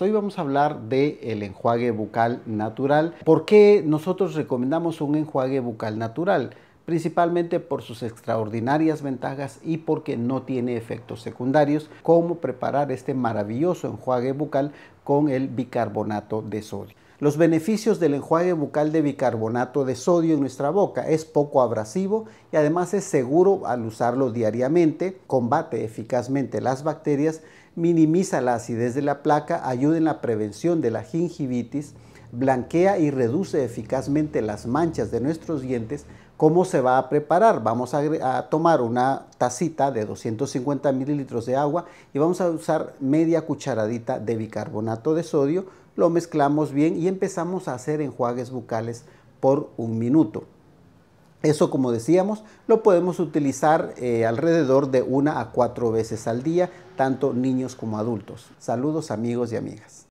Hoy vamos a hablar del el enjuague bucal natural. ¿Por qué nosotros recomendamos un enjuague bucal natural? Principalmente por sus extraordinarias ventajas y porque no tiene efectos secundarios, Cómo preparar este maravilloso enjuague bucal con el bicarbonato de sodio. Los beneficios del enjuague bucal de bicarbonato de sodio en nuestra boca es poco abrasivo y además es seguro al usarlo diariamente, combate eficazmente las bacterias minimiza la acidez de la placa, ayuda en la prevención de la gingivitis, blanquea y reduce eficazmente las manchas de nuestros dientes. ¿Cómo se va a preparar? Vamos a, tomar una tacita de 250 mililitros de agua y vamos a usar media cucharadita de bicarbonato de sodio. Lo mezclamos bien y empezamos a hacer enjuagues bucales por un minuto. Eso, como decíamos, lo podemos utilizar eh, alrededor de una a cuatro veces al día, tanto niños como adultos. Saludos amigos y amigas.